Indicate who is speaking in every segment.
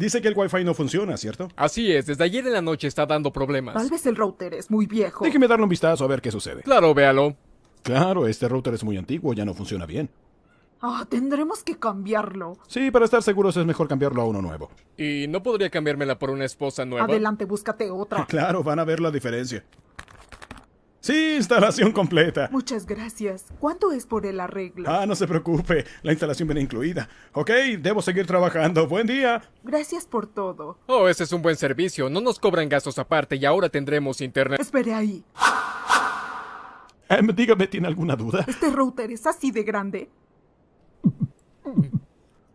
Speaker 1: Dice que el Wi-Fi no funciona, ¿cierto? Así es,
Speaker 2: desde ayer en la noche está dando
Speaker 1: problemas. Tal
Speaker 3: vez el router es muy viejo.
Speaker 1: Déjeme darle un vistazo a ver qué sucede. Claro, véalo. Claro, este router es muy antiguo, ya no funciona bien.
Speaker 3: Ah, tendremos que cambiarlo.
Speaker 1: Sí, para estar seguros es mejor cambiarlo a uno nuevo.
Speaker 2: ¿Y no podría cambiármela por una esposa nueva? Adelante,
Speaker 3: búscate otra. claro,
Speaker 1: van a ver la diferencia. Sí, instalación completa.
Speaker 3: Muchas gracias. ¿Cuánto es por el arreglo?
Speaker 1: Ah, no se preocupe. La instalación viene incluida. Ok, debo seguir trabajando. Buen día.
Speaker 3: Gracias por todo.
Speaker 2: Oh, ese es un buen servicio. No nos cobran gastos aparte y ahora tendremos internet.
Speaker 3: Espere ahí.
Speaker 2: Em, dígame, ¿tiene alguna duda?
Speaker 3: Este router es así de grande.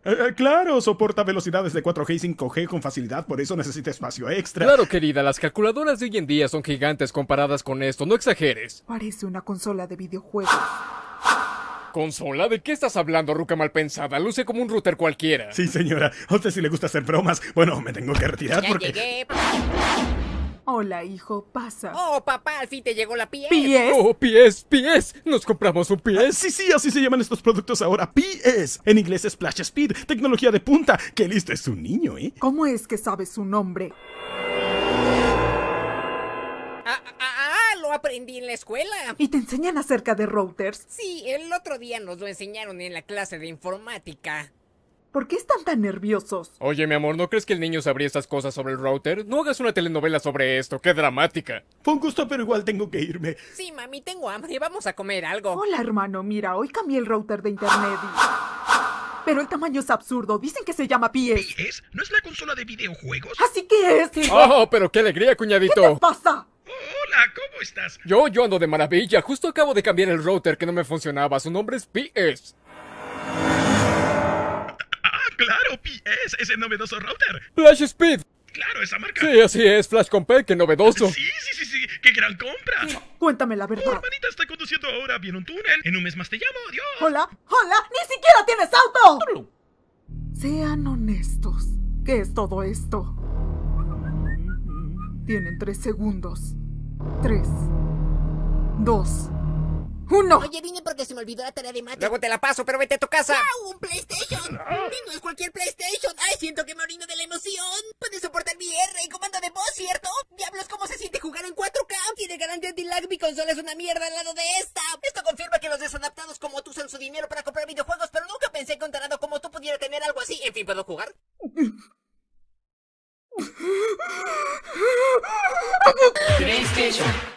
Speaker 1: Eh, eh, claro, soporta velocidades de 4G y 5G con facilidad, por eso necesita espacio extra. Claro,
Speaker 2: querida, las calculadoras de hoy en día son gigantes comparadas con esto, no exageres.
Speaker 3: Parece una consola de videojuegos.
Speaker 2: ¿Consola? ¿De qué estás hablando, Ruca pensada. Luce como un router cualquiera. Sí, señora. A usted sí le gusta hacer
Speaker 1: bromas. Bueno, me tengo que
Speaker 2: retirar
Speaker 3: porque... Hola, hijo, pasa. Oh, papá, al fin te llegó la pies. ¿Pies? Oh,
Speaker 1: pies, pies. Nos compramos un pies. sí, sí, así se llaman estos productos ahora. Pies. En inglés es Splash Speed, tecnología de punta. Qué listo es un niño, ¿eh?
Speaker 3: ¿Cómo es que sabes su nombre? Ah, ah, ah, lo aprendí en la escuela. ¿Y te enseñan acerca de routers? Sí, el otro día nos lo enseñaron en la clase de informática. ¿Por qué están tan nerviosos?
Speaker 2: Oye, mi amor, ¿no crees que el niño sabría estas cosas sobre el router? No hagas una telenovela sobre esto, qué dramática.
Speaker 3: Fue un gusto,
Speaker 1: pero igual tengo que irme.
Speaker 3: Sí, mami, tengo hambre, vamos a comer algo. Hola, hermano, mira, hoy cambié el router de internet Pero el tamaño es absurdo, dicen que se llama PS. ¿PS?
Speaker 2: ¿No
Speaker 1: es la
Speaker 3: consola de videojuegos? ¿Así que es? ¡Oh,
Speaker 2: pero qué alegría, cuñadito! ¿Qué
Speaker 3: pasa? Hola,
Speaker 2: ¿cómo estás? Yo, yo ando de maravilla. Justo acabo de cambiar el router que no me funcionaba. Su nombre es PS.
Speaker 1: ¡Claro! PS, ese novedoso router.
Speaker 2: Flash Speed. Claro, esa marca. Sí, así es, Flash Compact, qué novedoso. Sí, sí, sí,
Speaker 3: sí, qué gran compra. cuéntame la verdad. Mi hermanita está conduciendo ahora, viene un túnel. En un mes más te llamo, adiós. Hola, hola, ni siquiera tienes auto. Sean honestos. ¿Qué es todo esto? Tienen tres segundos. Tres. Dos. ¡Uno! Oye, vine porque se me olvidó la tarea de mate. Luego te la paso, pero vete a tu casa. ¡Ah, ¡Un PlayStation! no es cualquier PlayStation. ¡Ay, siento que me orino de la emoción! Puedes soportar mi R y comando de voz, ¿cierto? Diablos, ¿cómo se siente jugar en 4K? Tiene garantía de lag mi consola es una mierda al lado de esta. Esto confirma que los desadaptados como tú usan su dinero para comprar videojuegos, pero nunca pensé que un tarado como tú pudiera tener algo así. En fin, ¿puedo jugar?
Speaker 2: PlayStation.